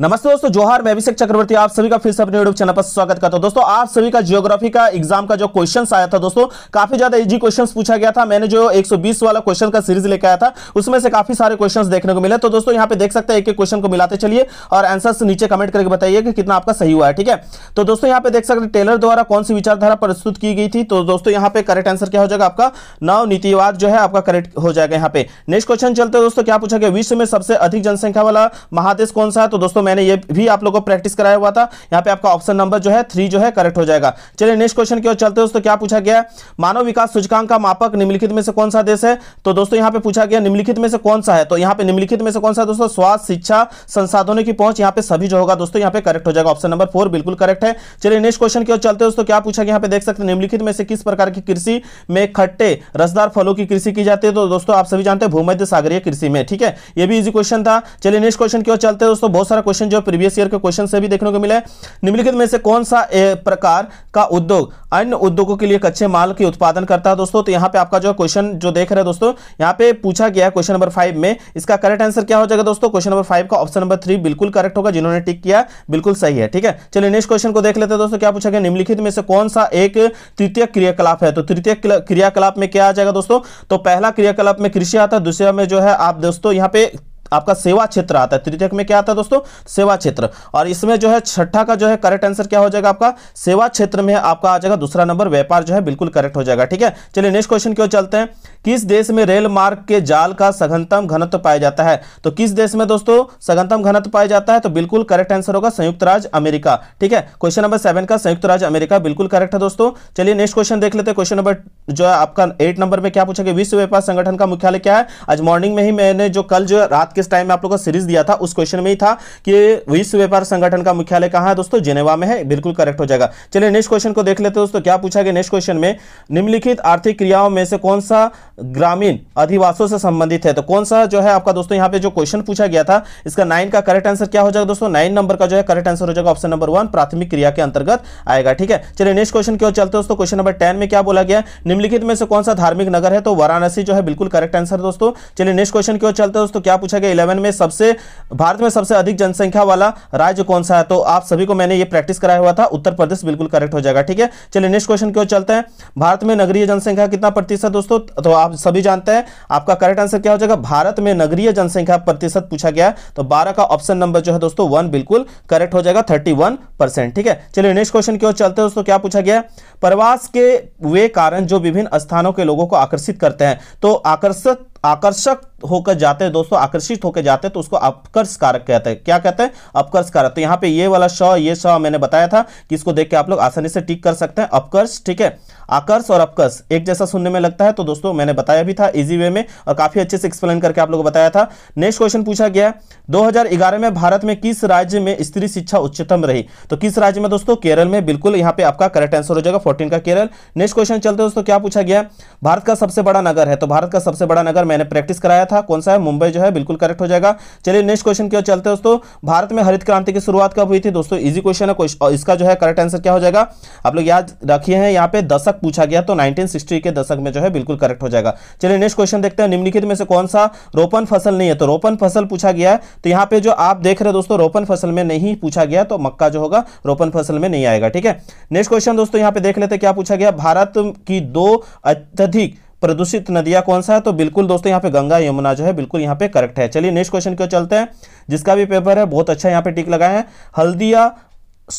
नमस्ते दोस्तों जोहार मैं अभिषेक चक्रवर्ती आप सभी का फिर से अपने यूट्यूब चैनल पर स्वागत करता हूं दोस्तों आप सभी का ज्योग्राफी का एग्जाम का जो क्वेश्चन आया था दोस्तों काफी ज्यादा इजी क्वेश्चंस पूछा गया था मैंने जो 120 वाला क्वेश्चन का सीरीज लेकर आया था उसमें से काफी सारे क्वेश्चन देखने को मिले तो दोस्तों यहाँ पे देख सकते हैं एक एक क्वेश्चन को मिलाते चलिए और आंसर नीचे कमेंट करके बताइए कि कितना आपका सही हुआ है ठीक है तो दोस्तों यहाँ पे देख सकते टेलर द्वारा कौन सी विचारधारा प्रस्तुत की गई थी तो दोस्तों यहाँ पे करेक्ट आंसर क्या हो जाएगा आपका नव नीतिवाद जो है आपका करेक्ट हो जाएगा यहाँ पे नेक्स्ट क्वेश्चन चलते दोस्तों क्या पूछा गया विश्व में सबसे अधिक जनसंख्या वाला महादेश कौन सा है तो दोस्तों मैंने ये भी आप लोगों को प्रैक्टिस कराया हुआ था यहाँ पे आपका ऑप्शन नंबर जो है थ्री जो है करेक्ट हो जाएगा चलिए नेक्स्ट क्वेश्चन की ओर चलते दोस्तों क्या पूछा गया मानव विकास सूचकांक का मापक निम्नलिखित में से कौन सा देश है तो दोस्तों यहाँ पे पूछा गया निम्नलिखित में से कौन सा है तो यहाँ पे निम्नलिखित में से कौन सा दोस्तों स्वास्थ्य शिक्षा संसाधनों की पहुंच यहाँ पे सभी जो होगा दोस्तों यहाँ पे करेक्ट हो जाएगा ऑप्शन नंबर फोर बिल्कुल करेक्ट है चलिए नेक्स्ट क्वेश्चन की ओर चलते दोस्तों क्या पूछा गया यहाँ पे देख सकते हैं निम्नलिखित में से किस प्रकार की कृषि में खट्टे रसदार फलों की कृषि की जाती है तो दोस्तों आप सभी जानते हैं भूमध्य सागरीय कृषि में ठीक है ये भी इजी क्वेश्चन था चलिए नेक्स्ट क्वेश्चन की ओर चलते दोस्तों बहुत सारा क्वेश्चन क्वेश्चन जो प्रीवियस ईयर के क्वेश्चन से भी देखने को मिला है निम्नलिखित में से कौन सा प्रकार का उद्योग अन्य उद्योगों के लिए कच्चे माल के उत्पादन करता है दोस्तों तो यहाँ पे आपका जो क्वेश्चन जो देख रहे हैं दोस्तों यहाँ पे पूछा गया क्वेश्चन नंबर फाइव में इसका करेक्ट आंसर क्या हो जाएगा दोस्तों क्वेश्चन नंबर फाइव का ऑप्शन नंबर थ्री बिल्कुल करेक्ट होगा जिन्होंने टिक किया बिल्कुल सही है ठीक है चलिए नेक्स्ट क्वेश्चन को देख लेते हैं दोस्तों क्या पूछा गया निम्नलिखित में से कौन सा एक तृतीय क्रियाकलाप है तो तृतीय क्रियाकलाप में क्या आ जाएगा दोस्तों तो पहला क्रियाकलाप में कृषि आता है दूसरा में जो है आप दोस्तों यहाँ पे आपका सेवा क्षेत्र आता है त्रिचक में क्या आता है दोस्तों सेवा क्षेत्र और इसमें जो है छठा का जो है करेक्ट आंसर क्या हो जाएगा आपका सेवा क्षेत्र में आपका आ जाएगा दूसरा नंबर व्यापार जो है बिल्कुल करेक्ट हो जाएगा ठीक है चलिए नेक्स्ट क्वेश्चन क्यों चलते हैं किस देश में रेल मार्ग के जाल का सघनतम घनत्व पाया जाता है तो किस देश में दोस्तों सघनतम घनत्व पाया जाता है तो बिल्कुल करेक्ट आंसर होगा संयुक्त राज्य अमेरिका ठीक है क्वेश्चन नंबर सेवन का संयुक्त राज्य अमेरिका बिल्कुल करेक्ट है दोस्तों चलिए नेक्स्ट क्वेश्चन देख लेते हैं क्वेश्चन नंबर जो है आपका एट नंबर में क्या पूछा गया विश्व व्यापार संगठन का मुख्यालय क्या है आज मॉर्निंग में ही मैंने जो कल जो रात किस टाइम में आप लोगों का सीरीज दिया था उस क्वेश्चन में ही था कि विश्व व्यापार संगठन का मुख्यालय कहां है दोस्तों जेनेवा में है बिल्कुल करेक्ट हो जाएगा चलिए नेक्स्ट क्वेश्चन को देख लेते हैं दोस्तों क्या पूछा गया नेक्स्ट क्वेश्चन में निम्नलिखित आर्थिक क्रियाओं में से कौन सा ग्रामीण अधिवासों से संबंधित है तो कौन सा जो है आपका दोस्तों यहाँ पे जो क्वेश्चन पूछा गया था इसका नाइन का करेक्ट आंसर क्या हो जाएगा दोस्तों नाइन नंबर का जो है करेक्ट आंसर हो जाएगा ऑप्शन नंबर वन प्राथमिक क्रिया के अंतर्गत आएगा ठीक है चलिए नेक्स्ट क्वेश्चन क्यों चलते दोस्तों क्वेश्चन नंबर टेन में क्या बोला गया निम्नलिखित में से कौन सा धार्मिक नगर है तो वाराणसी जो है बिल्कुल करेक्ट आंसर दोस्तों चलिए नेक्स्ट क्वेश्चन क्यों चलते दोस्तों क्या पूछा गया के इलेवन में सबसे भारत में सबसे अधिक जनसंख्या वाला राज्य कौन सा है तो आप सभी को मैंने ये प्रैक्टिस कराया हुआ था उत्तर प्रदेश बिल्कुल करेक्ट हो जाएगा ठीक है चलिए नेक्स्ट क्वेश्चन क्यों चलते हैं भारत में नगरीय जनसंख्या कितना प्रतिशत दोस्तों तो आप सभी जानते हैं आपका करेक्ट आंसर क्या हो जाएगा भारत में नगरीय जनसंख्या प्रतिशत पूछा गया तो बारह का ऑप्शन नंबर जो है दोस्तों वन बिल्कुल करेक्ट हो जाएगा थर्टी ठीक है चलिए नेक्स्ट क्वेश्चन क्यों चलते हैं दोस्तों क्या पूछा गया प्रवास के वे कारण जो विभिन्न स्थानों के लोगों को आकर्षित करते हैं तो आकर्षित आकर्षक होकर जाते हैं दोस्तों आकर्षित होकर जाते हैं तो उसको अपकर्ष कारक कहते हैं क्या कहते हैं अपकर्ष कारक तो यहां पे ये वाला श ये श मैंने बताया था कि इसको देख के आप लोग आसानी से टिक कर सकते हैं अपकर्ष ठीक है आकर्ष और अपकर्ष एक जैसा सुनने में लगता है तो दोस्तों मैंने बताया भी था इजी वे में और काफी अच्छे से एक्सप्लेन करके आप लोग बताया था नेक्स्ट क्वेश्चन पूछा गया दो में भारत में किस राज्य में स्त्री शिक्षा उच्चतम रही तो किस राज्य में दोस्तों केरल में बिल्कुल यहाँ पे आपका करेक्ट आंसर हो जाएगा फोर्टीन का केरल नेक्स्ट क्वेश्चन चलते दोस्तों क्या पूछा गया भारत का सबसे बड़ा नगर है तो भारत का सबसे बड़ा नगर मैंने प्रैक्टिस कराया था कौन सा है मुंबई जो है बिल्कुल करेक्ट हो जाएगा चलिए नेक्स्ट क्वेश्चन क्यों चलते दोस्तों भारत में हरित क्रांति की शुरुआत कब हुई थी दोस्तों इजी क्वेश्चन है इसका जो है करेक्ट आंसर क्या हो जाएगा आप लोग याद रखिए हैं यहाँ पे दशक पूछा गया तो नाइनटीन के दशक में जो है बिल्कुल करेक्ट हो जाएगा चलिए नेक्स्ट क्वेश्चन देखते हैं निम्नलिखित में से कौन सा रोपन फसल नहीं है तो रोपन फसल पूछा गया है तो यहाँ पे जो आप देख रहे दोस्तों रोपन फसल में नहीं पूछा गया तो मक्का जो होगा रोपन फसल में नहीं आएगा ठीक है नेक्स्ट क्वेश्चन दोस्तों यहाँ पे देख लेते क्या पूछा गया भारत की दो अत्यधिक प्रदूषित नदिया कौन सा है तो बिल्कुल दोस्तों यहाँ पे गंगा यमुना जो है बिल्कुल यहाँ पे करेक्ट है चलिए नेक्स्ट क्वेश्चन क्यों चलते हैं जिसका भी पेपर है बहुत अच्छा यहाँ पे टिक लगाए हैं हल्दिया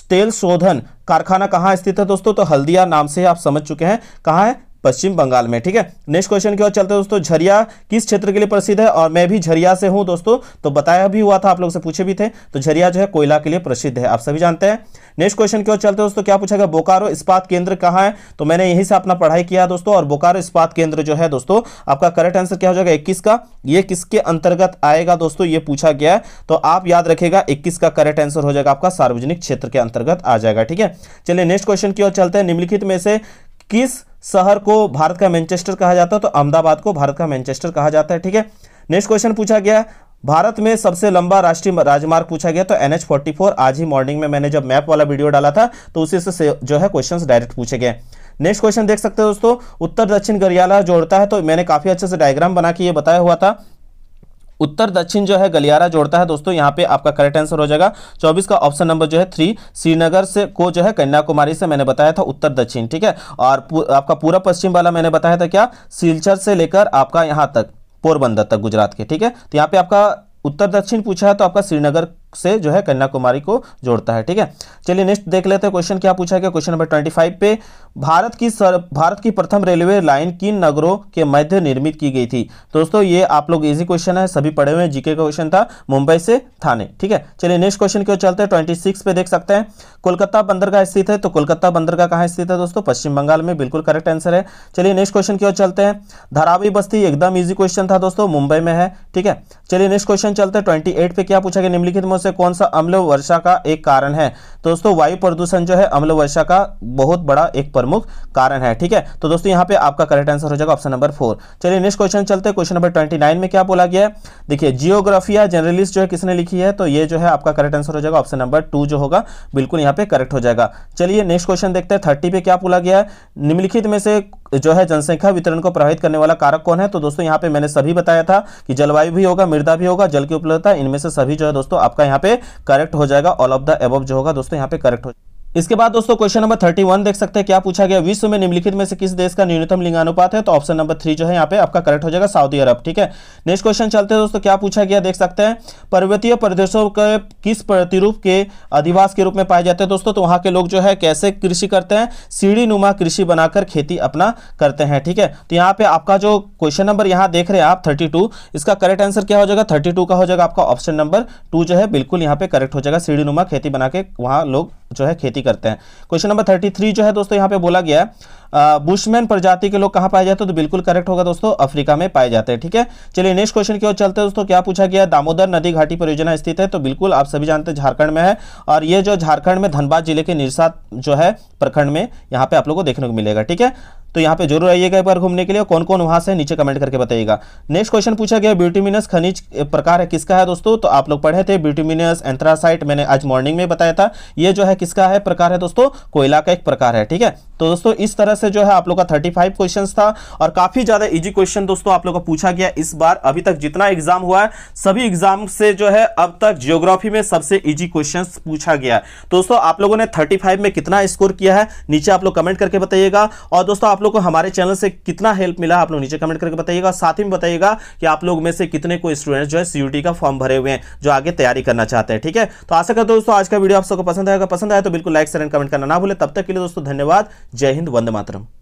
तेल शोधन कारखाना कहाँ स्थित है दोस्तों तो हल्दिया नाम से आप समझ चुके हैं कहाँ है पश्चिम बंगाल में ठीक है नेक्स्ट क्वेश्चन की ओर चलते हैं दोस्तों झरिया किस क्षेत्र के लिए प्रसिद्ध है और मैं भी झरिया से हूं दोस्तों तो बताया भी हुआ था आप लोग से पूछे भी थे तो झरिया जो है कोयला के लिए प्रसिद्ध है आप सभी जानते हैं नेक्स्ट क्वेश्चन की ओर चलते दोस्तों क्या पूछा गया बोकारो इस्पात केंद्र कहाँ है तो मैंने यहीं से अपना पढ़ाई किया दोस्तों और बोकारो इस्पात केंद्र जो है दोस्तों आपका करेक्ट आंसर क्या हो जाएगा इक्कीस का ये किसके अंतर्गत आएगा दोस्तों ये पूछा गया है तो आप याद रखेगा इक्कीस का करेक्ट आंसर हो जाएगा आपका सार्वजनिक क्षेत्र के अंतर्गत आ जाएगा ठीक है चलिए नेक्स्ट क्वेश्चन की ओर चलते हैं निम्नलिखित में से किस शहर को भारत का मैनचेस्टर कहा जाता है तो अहमदाबाद को भारत का मैनचेस्टर कहा जाता है ठीक है नेक्स्ट क्वेश्चन पूछा गया भारत में सबसे लंबा राष्ट्रीय राजमार्ग पूछा गया तो एन एच फोर्टी फोर आज ही मॉर्निंग में मैंने जब मैप वाला वीडियो डाला था तो उसी से जो है क्वेश्चंस डायरेक्ट पूछे गए नेक्स्ट क्वेश्चन देख सकते हो दोस्तों उत्तर दक्षिण गरियाला जोड़ता है तो मैंने काफ़ी अच्छे से डायग्राम बना के ये बताया हुआ था उत्तर दक्षिण जो है गलियारा जोड़ता है दोस्तों यहाँ पे आपका करेक्ट आंसर हो जाएगा चौबीस का ऑप्शन नंबर जो है थ्री श्रीनगर से को जो है कन्याकुमारी से मैंने बताया था उत्तर दक्षिण ठीक है और पू, आपका पूरा पश्चिम वाला मैंने बताया था क्या सिलचर से लेकर आपका यहाँ तक पोरबंदर तक गुजरात के ठीक है तो यहाँ पे आपका उत्तर दक्षिण पूछा है तो आपका श्रीनगर से जो है कन्याकुमारी को जोड़ता है ठीक है चलिए नेक्स्ट देख लेते हैं क्वेश्चन क्या पूछा गया क्वेश्चन नंबर ट्वेंटी फाइव पे भारत की सर भारत की प्रथम रेलवे लाइन किन नगरों के मध्य निर्मित की गई थी दोस्तों ये आप लोग इजी क्वेश्चन है सभी पढ़े हुए हैं जीके का क्वेश्चन था मुंबई से थाने ठीक है चलिए नेक्स्ट क्वेश्चन क्यों चलते हैं ट्वेंटी सिक्स पे देख सकते हैं कोलकाता बंदरगाह स्थित है तो कोलकाता बंदरगाह कहाँ स्थित है दोस्तों पश्चिम बंगाल में बिल्कुल करेक्ट आंसर है चलिए नेक्स्ट क्वेश्चन क्यों चलते हैं धरावी बस्ती एकदम ईजी क्वेश्चन था दोस्तों मुंबई में है ठीक है चलिए नेक्स्ट क्वेश्चन चलते हैं ट्वेंटी पे क्या पूछा गया निम्नलिखित से कौन सा अम्ल वर्षा का एक कारण है तो दोस्तों वायु प्रदूषण जो है अम्ल वर्षा का बहुत बड़ा एक प्रमुख कारण है ठीक है तो दोस्तों यहाँ पे आपका करेक्ट आंसर हो जाएगा ऑप्शन नंबर फोर चलिए नेक्स्ट क्वेश्चन चलते क्वेश्चन नंबर ट्वेंटी में क्या बोला गया है देखिए जियोग्राफिया जर्नलिस्ट जो है किसने लिखी है तो ये जो है आपका करेक्ट आंसर हो जाएगा ऑप्शन नंबर टू जो होगा बिल्कुल यहाँ पे करेक्ट हो जाएगा चलिए नेक्स्ट क्वेश्चन देखते हैं थर्टी पे क्या बोला गया है निम्नलिखित में से जो है जनसंख्या वितरण को प्रभावित करने वाला कारक कौन है तो दोस्तों यहाँ पे मैंने सभी बताया था कि जलवायु भी होगा मृदा भी होगा जल की उपलब्धता इनमें से सभी जो है दोस्तों आपका यहाँ पे करेक्ट हो जाएगा ऑल ऑफ द एब जो होगा दोस्तों यहाँ पे करेक्ट हो जाएगा इसके बाद दोस्तों क्वेश्चन नंबर थर्टी वन देख सकते हैं क्या पूछा गया विश्व में निम्नलिखित में से किस देश का न्यूनतम लिंगानुपात है तो ऑप्शन नंबर थ्री जो है यहाँ पे आपका करेक्ट हो जाएगा सऊदी अरब ठीक है नेक्स्ट क्वेश्चन चलते हैं दोस्तों क्या पूछा गया देख सकते हैं पर्वतीय प्रदेशों के किस प्रतिरूप के अधिवास के रूप में पाए जाते हैं दोस्तों तो वहां के लोग जो है कैसे कृषि करते हैं सीढ़ी नुमा कृषि बनाकर खेती अपना करते हैं ठीक है तो यहाँ पे आपका जो क्वेश्चन नंबर यहाँ देख रहे हैं आप थर्टी इसका करेक्ट आंसर क्या हो जाएगा थर्टी का हो जाएगा आपका ऑप्शन नंबर टू जो है बिल्कुल यहाँ पे करेक्ट हो जाएगा सीढ़ी खेती बना के वहाँ लोग जो है खेती करते हैं क्वेश्चन नंबर थर्टी थ्री जो है दोस्तों यहाँ पे बोला गया है बुशमैन प्रजाति के लोग कहां पाए जाते हैं तो बिल्कुल करेक्ट होगा दोस्तों अफ्रीका में पाए जाते हैं ठीक है चलिए नेक्स्ट क्वेश्चन की ओर चलते हैं दोस्तों क्या पूछा गया दामोदर नदी घाटी परियोजना स्थित है तो बिल्कुल आप सभी जानते हैं झारखंड में है और ये जो झारखंड में धनबाद जिले के निरसात जो है प्रखंड में यहाँ पे आप लोग को देखने को मिलेगा ठीक है तो यहाँ पे जरूर आइएगा एक बार घूमने के लिए कौन कौन वहां से नीचे कमेंट करके बताइएगा नेक्स्ट क्वेश्चन पूछा गया ब्यूटीमिनस खनिज प्रकार है किसका है दोस्तों तो आप लोग पढ़े थे ब्यूटीमिनस एंथ्रासाइट मैंने आज मॉर्निंग में बताया था ये जो है किसका है प्रकार है दोस्तों कोयला का एक प्रकार है ठीक है तो दोस्तों इस तरह से जो है आप लोग का थर्टी फाइव क्वेश्चन था और काफी ज्यादा इजी क्वेश्चन दोस्तों आप लोग का पूछा गया इस बार अभी तक जितना एग्जाम हुआ है सभी एग्जाम से जो है अब तक जियोग्राफी में सबसे इजी क्वेश्चन पूछा गया है दोस्तों आप लोगों ने थर्टी में कितना स्कोर किया है नीचे आप लोग कमेंट करके बताइएगा और दोस्तों आप लोग को हमारे चैनल से कितना हेल्प मिला आप लोग नीचे कमेंट करके बताइएगा साथ ही में बताइएगा कि आप लोग में से कितने को स्टूडेंट जो है सीयूटी का फॉर्म भरे हुए हैं जो आगे तैयारी करना चाहते हैं ठीक है तो आशा करते दोस्तों आज का वीडियो आप सबको पसंद आएगा पसंद आया तो बिल्कुल लाइक शेयर एंड कमेंट करना ना भूले तब तक के लिए दोस्तों धन्यवाद जय हिंद वंद माता организатором.